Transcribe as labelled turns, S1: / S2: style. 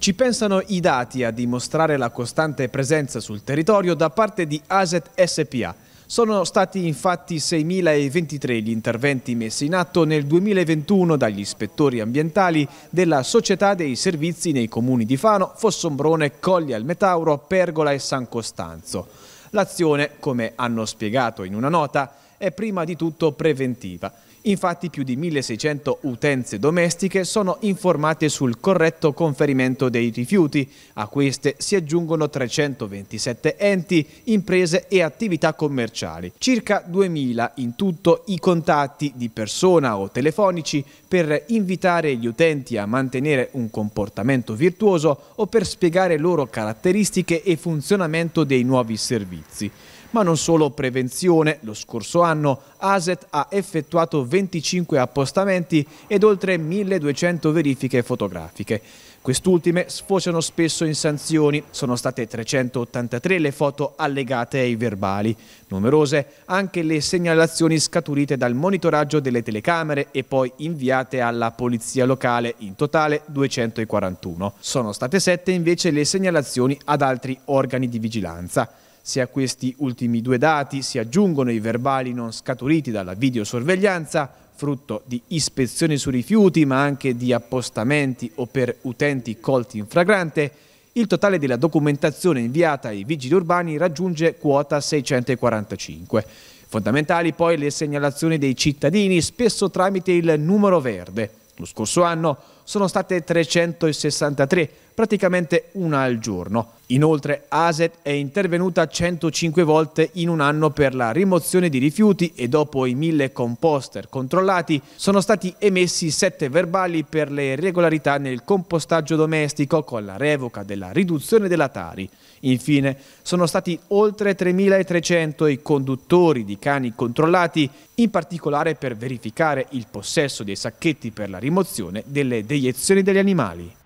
S1: Ci pensano i dati a dimostrare la costante presenza sul territorio da parte di Aset SPA. Sono stati infatti 6.023 gli interventi messi in atto nel 2021 dagli ispettori ambientali della Società dei Servizi nei comuni di Fano, Fossombrone, Colli al Metauro, Pergola e San Costanzo. L'azione, come hanno spiegato in una nota, è prima di tutto preventiva Infatti più di 1600 utenze domestiche sono informate sul corretto conferimento dei rifiuti. A queste si aggiungono 327 enti, imprese e attività commerciali. Circa 2000 in tutto i contatti di persona o telefonici per invitare gli utenti a mantenere un comportamento virtuoso o per spiegare loro caratteristiche e funzionamento dei nuovi servizi. Ma non solo prevenzione, lo scorso anno ASET ha effettuato 25 appostamenti ed oltre 1200 verifiche fotografiche. Quest'ultime sfociano spesso in sanzioni, sono state 383 le foto allegate ai verbali, numerose anche le segnalazioni scaturite dal monitoraggio delle telecamere e poi inviate alla polizia locale, in totale 241. Sono state 7 invece le segnalazioni ad altri organi di vigilanza. Se a questi ultimi due dati si aggiungono i verbali non scaturiti dalla videosorveglianza, frutto di ispezioni su rifiuti ma anche di appostamenti o per utenti colti in fragrante, il totale della documentazione inviata ai vigili urbani raggiunge quota 645. Fondamentali poi le segnalazioni dei cittadini, spesso tramite il numero verde. Lo scorso anno sono state 363, praticamente una al giorno. Inoltre ASET è intervenuta 105 volte in un anno per la rimozione di rifiuti e dopo i mille composter controllati sono stati emessi 7 verbali per le irregolarità nel compostaggio domestico con la revoca della riduzione della Tari. Infine sono stati oltre 3300 i conduttori di cani controllati, in particolare per verificare il possesso dei sacchetti per la rimozione delle deiezioni degli animali.